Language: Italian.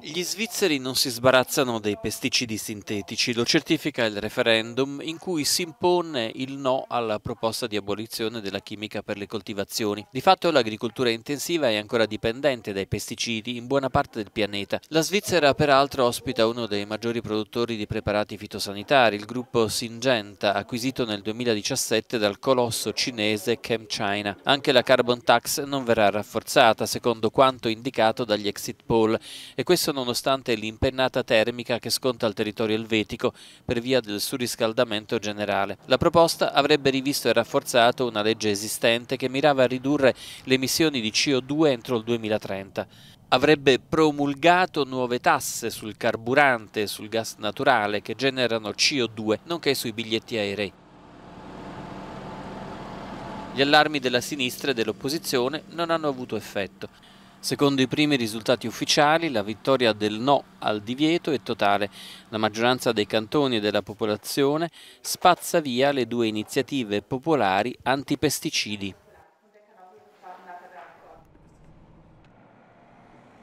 Gli svizzeri non si sbarazzano dei pesticidi sintetici, lo certifica il referendum in cui si impone il no alla proposta di abolizione della chimica per le coltivazioni. Di fatto l'agricoltura intensiva è ancora dipendente dai pesticidi in buona parte del pianeta. La Svizzera peraltro ospita uno dei maggiori produttori di preparati fitosanitari, il gruppo Syngenta, acquisito nel 2017 dal colosso cinese ChemChina. Anche la carbon tax non verrà rafforzata, secondo quanto indicato dagli exit poll, e questo stesso nonostante l'impennata termica che sconta il territorio elvetico per via del surriscaldamento generale. La proposta avrebbe rivisto e rafforzato una legge esistente che mirava a ridurre le emissioni di CO2 entro il 2030 avrebbe promulgato nuove tasse sul carburante e sul gas naturale che generano CO2, nonché sui biglietti aerei. Gli allarmi della sinistra e dell'opposizione non hanno avuto effetto. Secondo i primi risultati ufficiali, la vittoria del no al divieto è totale. La maggioranza dei cantoni e della popolazione spazza via le due iniziative popolari antipesticidi.